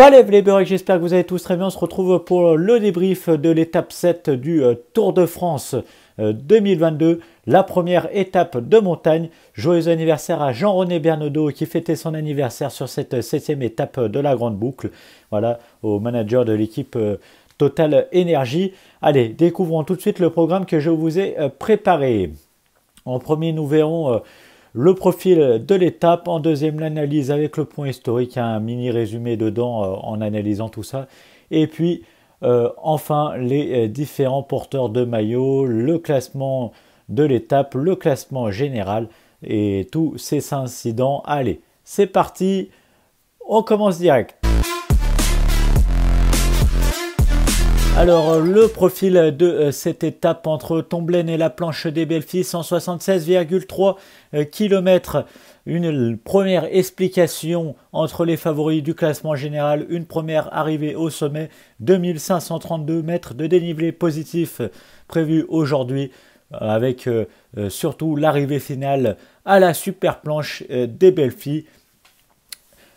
Palève les j'espère que vous allez tous très bien. On se retrouve pour le débrief de l'étape 7 du euh, Tour de France 2022, euh, la première étape de montagne. Joyeux anniversaire à Jean-René Bernodeau qui fêtait son anniversaire sur cette euh, septième étape de la Grande Boucle. Voilà, au manager de l'équipe Total Énergie. Allez, découvrons tout de suite le programme que je vous ai préparé. En premier, nous verrons le profil de l'étape, en deuxième l'analyse avec le point historique, un mini résumé dedans euh, en analysant tout ça. Et puis euh, enfin les euh, différents porteurs de maillot, le classement de l'étape, le classement général et tous ces incidents. Allez, c'est parti, on commence direct. Alors, euh, le profil de euh, cette étape entre Tomblaine et la planche des Belfis, 176,3 km. Une première explication entre les favoris du classement général, une première arrivée au sommet, 2532 mètres de dénivelé positif prévu aujourd'hui avec euh, surtout l'arrivée finale à la super planche des Belfis.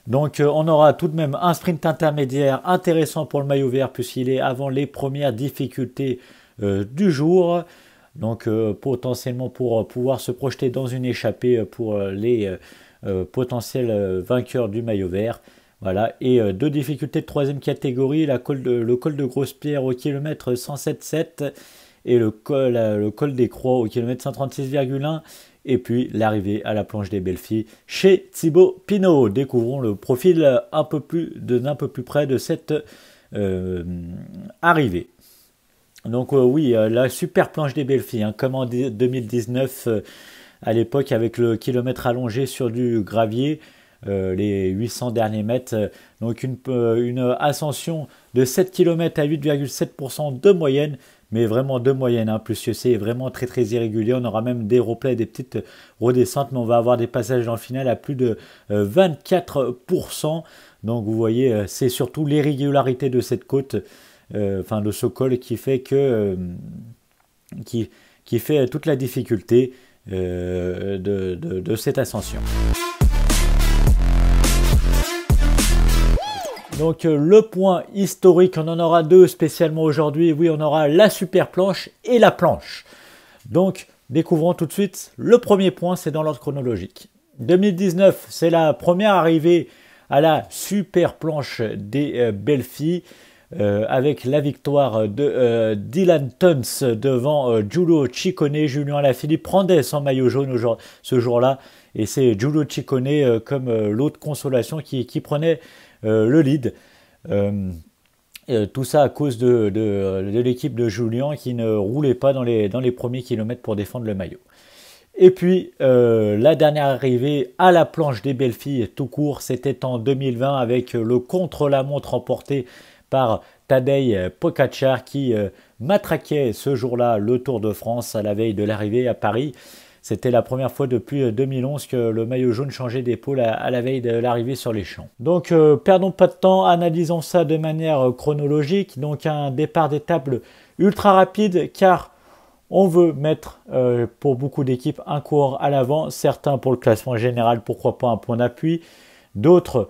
Donc euh, on aura tout de même un sprint intermédiaire intéressant pour le maillot vert puisqu'il est avant les premières difficultés euh, du jour. Donc euh, potentiellement pour pouvoir se projeter dans une échappée pour les potentiels vainqueurs du maillot vert. Voilà, et deux difficultés de troisième catégorie, le col de Grosse-Pierre au kilomètre 107.7 et le col, euh, le col des Croix au kilomètre 136,1 et puis l'arrivée à la planche des belles chez Thibaut Pinot. Découvrons le profil un peu plus d'un peu plus près de cette euh, arrivée. Donc euh, oui, la super planche des belles hein, comme en 2019 à l'époque avec le kilomètre allongé sur du gravier. les 800 derniers mètres, donc une, une ascension de 7 km à 8,7% de moyenne mais vraiment de moyenne. Hein, plus que c'est vraiment très très irrégulier. On aura même des replays, des petites redescentes, mais on va avoir des passages en final à plus de 24%. Euh, Donc vous voyez, euh, c'est surtout l'irrégularité de cette côte, euh, enfin de ce col qui fait que qui, fait toute la difficulté de cette ascension. Donc euh, le point historique, on en aura deux spécialement aujourd'hui. Oui, on aura la super planche et la planche. Donc découvrons tout de suite le premier point, c'est dans l'ordre chronologique. 2019, c'est la première arrivée à la super planche des euh, euh avec la victoire de euh, Dylan Tuns devant euh, Giulio Ciccone. Julien Alaphilippe prendait son maillot jaune ce jour-là. Et c'est Giulio Ciccone comme l'autre consolation qui, prenait euh, le lead. Euh, euh, tout ça à cause de, l'équipe de Julien qui ne roulait pas dans les, premiers kilomètres pour défendre le maillot. Et puis, la dernière arrivée à la planche des belles filles tout court, c'était en 2020 avec le contre-la-montre remporté par Tadej Pogacar qui matraquait ce jour-là le Tour de France à la veille de l'arrivée à Paris. C'était la première fois depuis 2011 euh, que le maillot jaune changeait d'épaule à, la veille de l'arrivée sur les champs. Donc euh, perdons pas de temps, analysons ça de manière euh, chronologique. Donc un départ tables ultra rapide car on veut mettre pour beaucoup d'équipes un coureur à l'avant, certains pour le classement général, pourquoi pas un point d'appui, d'autres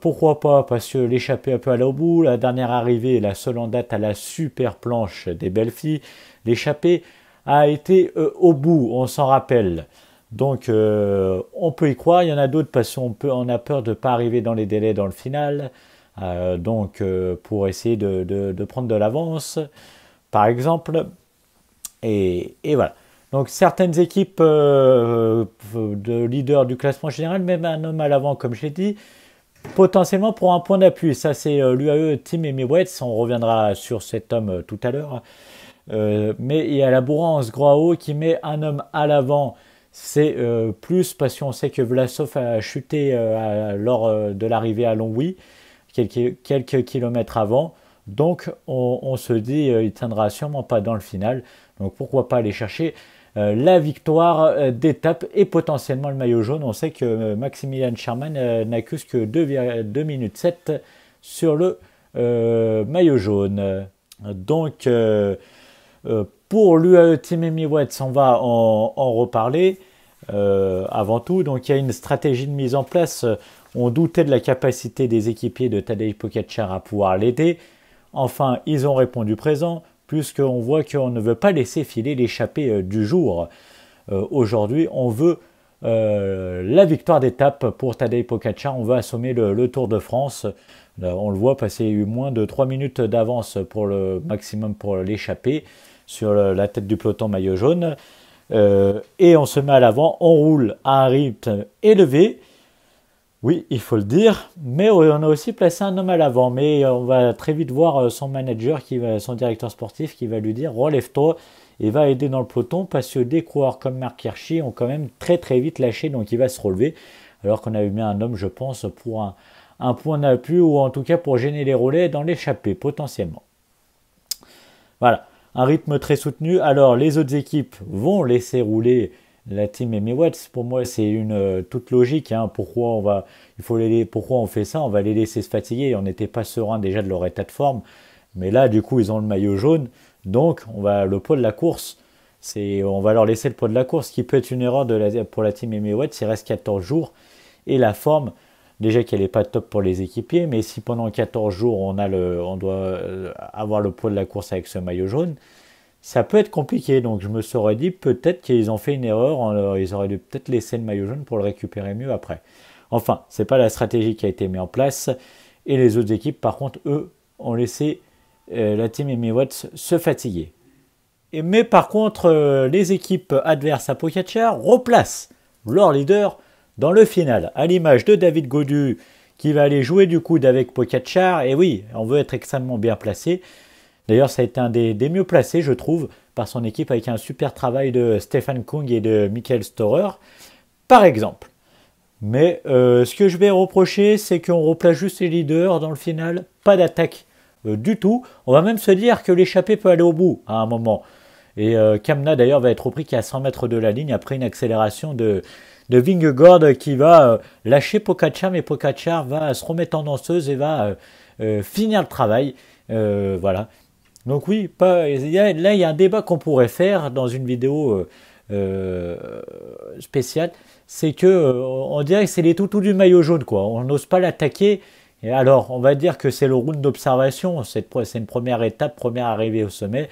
pourquoi pas parce que l'échappée un peu à bout, la dernière arrivée, la seule en date à la super planche des belles filles, l'échappée a été euh, au bout, on s'en rappelle. Donc euh, on peut y croire, il y en a d'autres parce qu'on peut, on a peur de ne pas arriver dans les délais dans le final, euh, donc pour essayer de, prendre de l'avance, par exemple. Et, voilà. Donc certaines équipes de leaders du classement général, même un homme à l'avant comme j'ai dit, potentiellement pour un point d'appui. Ça, c'est l'UAE Team Emirates. On reviendra sur cet homme tout à l'heure. Euh, mais il y a la bourrance haut qui met un homme à l'avant. C'est euh, plus parce qu'on sait que Vlasov a chuté euh, lors de l'arrivée à Longwy, quelques, kilomètres avant. Donc on, se dit il tiendra sûrement pas dans le final. Donc pourquoi pas aller chercher la victoire d'étape et potentiellement le maillot jaune. On sait que Maximilian Sherman n'a que 2, minutes 7 sur le maillot jaune. Donc euh, pour l'UAE, Team Emirates, on va en, reparler. Euh, avant tout. Donc il y a une stratégie de mise en place. On doutait de la capacité des équipiers de Tadej Pogacar à pouvoir l'aider. Enfin, ils ont répondu présent, puisqu'on voit qu'on ne veut pas laisser filer l'échappée euh, du jour. Aujourd'hui, on veut la victoire d'étape pour Tadej Pogacar. On veut assommer le, Tour de France. on le voit passer moins de 3 minutes d'avance pour le maximum pour l'échappée sur la tête du peloton maillot jaune. Euh, et on se met à l'avant, on roule à un rythme élevé. Oui, il faut le dire, mais on a aussi placé un homme à l'avant. Mais on va très vite voir euh, son manager, qui va, son directeur sportif, qui va lui dire relève-toi et va aider dans le peloton parce que des coureurs comme Marc Hirschi ont quand même très très vite lâché, donc il va se relever. Alors qu'on avait mis un homme, je pense, pour un, point d'appui ou en tout cas pour gêner les relais dans l'échappée potentiellement. Voilà un rythme très soutenu. Alors les autres équipes vont laisser rouler la team Amy Pour moi, c'est une euh, toute logique. Hein. Pourquoi on va, il faut les, pourquoi on fait ça On va les laisser se fatiguer. On n'était pas serein déjà de leur état de forme, mais là, du coup, ils ont le maillot jaune, donc on va le poids de la course. C'est, on va leur laisser le poids de la course, qui peut être une erreur de la, pour la team Amy Watts. Il reste 14 jours et la forme déjà qu'elle n'est pas top pour les équipiers, mais si pendant 14 jours on, a le, on doit euh, avoir le poids de la course avec ce maillot jaune, ça peut être compliqué. Donc je me serais dit peut-être qu'ils ont fait une erreur, ils auraient dû peut-être laisser le maillot jaune pour le récupérer mieux après. Enfin, c'est pas la stratégie qui a été mise en place. Et les autres équipes, par contre, eux, ont laissé euh, la team Amy Watts se fatiguer. Et, mais par contre, euh, les équipes adverses à Pocatcher replacent leur leader dans le final, à l'image de David Godu, qui va aller jouer du coup avec Pocatchar et oui, on veut être extrêmement bien placé. D'ailleurs, ça a été un des, mieux placés, je trouve, par son équipe, avec un super travail de Stefan Kung et de Michael Storer, par exemple. Mais euh, ce que je vais reprocher, c'est qu'on replace juste les leaders dans le final, pas d'attaque euh, du tout. On va même se dire que l'échappée peut aller au bout à un moment. Et euh, Kamna d'ailleurs va être repris qui à 100 mètres de la ligne après une accélération de, de Vingegaard qui va euh, lâcher pocachar mais pocachar va se remettre en danseuse et va euh, euh, finir le travail. voilà. Donc oui, pas, là il y a un débat qu'on pourrait faire dans une vidéo spéciale, c'est que on dirait que c'est les toutous du maillot jaune quoi. On n'ose pas l'attaquer. alors, on va dire que c'est le round d'observation. C'est une première étape, première arrivée au sommet,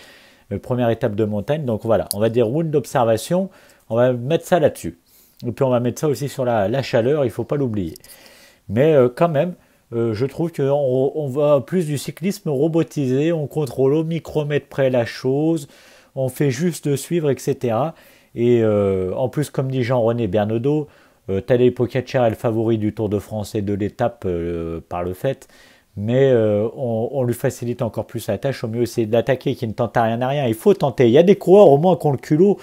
première étape de montagne. Donc voilà, on va dire round d'observation. On va mettre ça là-dessus. Et puis on va mettre ça aussi sur la, chaleur, il ne faut pas l'oublier. Mais euh, quand même, euh, je trouve qu'on on va plus du cyclisme robotisé, on contrôle au micromètre près la chose, on fait juste de suivre, etc. Et euh, en plus, comme dit Jean-René Bernodeau euh, Tadej est le favori du Tour de France et de l'étape par le fait, mais on, lui facilite encore plus la tâche, au mieux c'est d'attaquer qui ne tente à rien à rien. Il faut tenter, il y a des coureurs au moins qui ont le culot,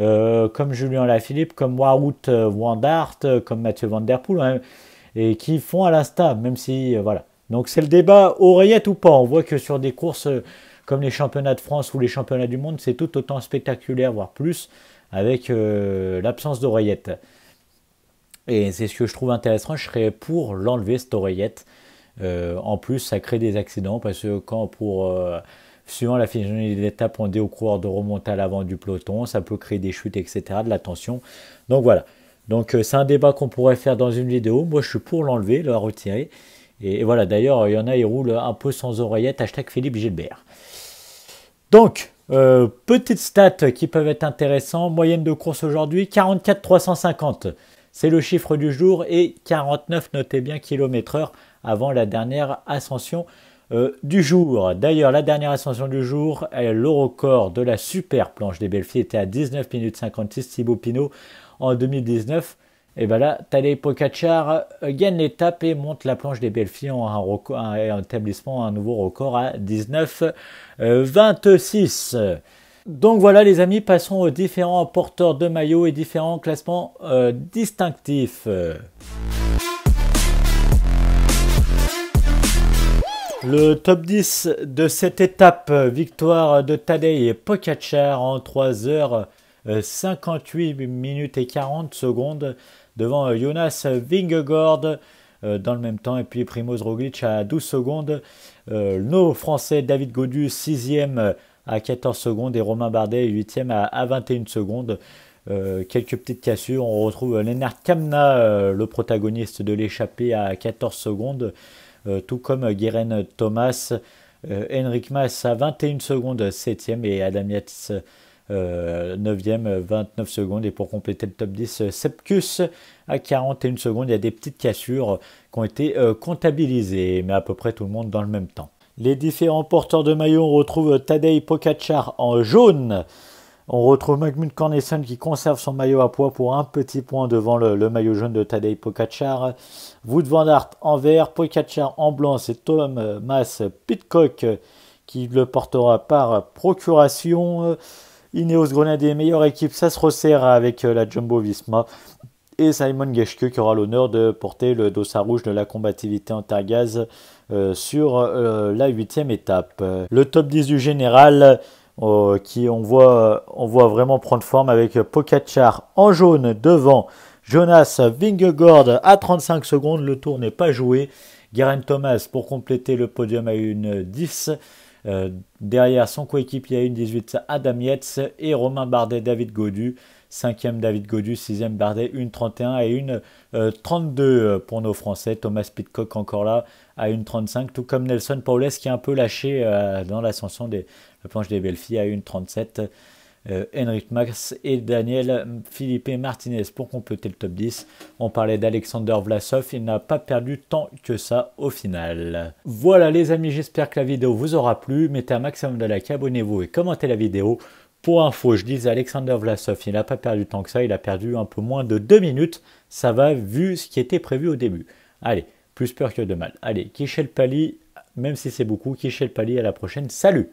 euh, comme Julien Lafilippe, comme Warout Wandart, euh, euh, comme Mathieu Van Der Poel, hein, et qui font à l'insta, même si, voilà. Donc c'est le débat oreillette ou pas. On voit que sur des courses comme les championnats de France ou les championnats du monde, c'est tout autant spectaculaire, voire plus, avec l'absence d'oreillette. Et c'est ce que je trouve intéressant, je serais pour l'enlever, cette oreillette. en plus, ça crée des accidents parce que quand pour Suivant la finalité de étapes, on dit au coureur de remonter à l'avant du peloton, ça peut créer des chutes, etc., de la tension. Donc voilà. Donc euh, c'est un débat qu'on pourrait faire dans une vidéo. Moi, je suis pour l'enlever, le retirer. Et, voilà, d'ailleurs, il y en a, ils roulent un peu sans oreillette, hashtag Philippe Gilbert. Donc, euh, petites stats qui peuvent être intéressantes. Moyenne de course aujourd'hui, 44 350. C'est le chiffre du jour et 49, notez bien, km heure avant la dernière ascension euh, du jour. D'ailleurs, la dernière ascension du jour, est le record de la super planche des Belfies était à 19 minutes 56. Thibaut Pinot en 2019. Et voilà, ben là, Tadej euh, gagne l'étape et monte la planche des Belfies en un, un établissement, un nouveau record à 19,26. Euh, Donc voilà les amis, passons aux différents porteurs de maillots et différents classements distinctifs. Le top 10 de cette étape, victoire de Tadej pokachar en 3h58 euh, minutes et 40 secondes devant euh, Jonas Vingegaard euh, dans le même temps et puis Primoz Roglic à 12 secondes. nos Français David Godu 6e à 14 secondes et Romain Bardet 8e à 21 secondes. quelques petites cassures. On retrouve Lennart Kamna, le protagoniste de l'échappée, à 14 secondes. Euh, tout comme Guérin Thomas, Henrik euh, Maas à 21 secondes 7e et Adam Yates 9e, euh, 29 secondes. Et pour compléter le top 10, Sepkus à 41 secondes. Il y a des petites cassures qui ont été comptabilisées, mais à peu près tout le monde dans le même temps. Les différents porteurs de maillots, on retrouve Tadej en jaune. On retrouve Magnus Cornelsen qui conserve son maillot à poids pour un petit point devant le, maillot jaune de Tadej Pokachar. Wood van Aert en vert, Pogacar en blanc, c'est Thomas euh, Pitcock euh, qui le portera par procuration. Euh, Ineos Grenadier, meilleure équipe, ça se resserre avec la Jumbo Visma. Et Simon Geschke qui aura l'honneur de porter le dossard rouge de la combativité en sur la huitième étape. Le top 10 du général, euh, qui on voit, on voit vraiment prendre forme avec Pocachar en jaune devant Jonas Vingegaard à 35 secondes. Le tour n'est pas joué. Garen Thomas pour compléter le podium à une 10. Euh, derrière son coéquipier à une 18, Adam Yetz et Romain Bardet, David Godu. 5e David Godu, 6e Bardet, 1,31 31 et une 32 euh, euh, pour nos Français. Thomas Pitcock encore là à une tout comme Nelson Paulès qui est un peu lâché euh, dans l'ascension des la planche des belles à une Henrik Max et Daniel Philippe Martinez pour compléter le top 10. On parlait d'Alexander Vlasov, il n'a pas perdu tant que ça au final. Voilà les amis, j'espère que la vidéo vous aura plu. Mettez un maximum de likes, abonnez-vous et commentez la vidéo. Pour info, je disais Alexander Vlasov, il n'a pas perdu tant que ça, il a perdu un peu moins de deux minutes. Ça va vu ce qui était prévu au début. Allez, plus peur que de mal. Allez, Kichel Pali, même si c'est beaucoup, Kishel Pali à la prochaine. Salut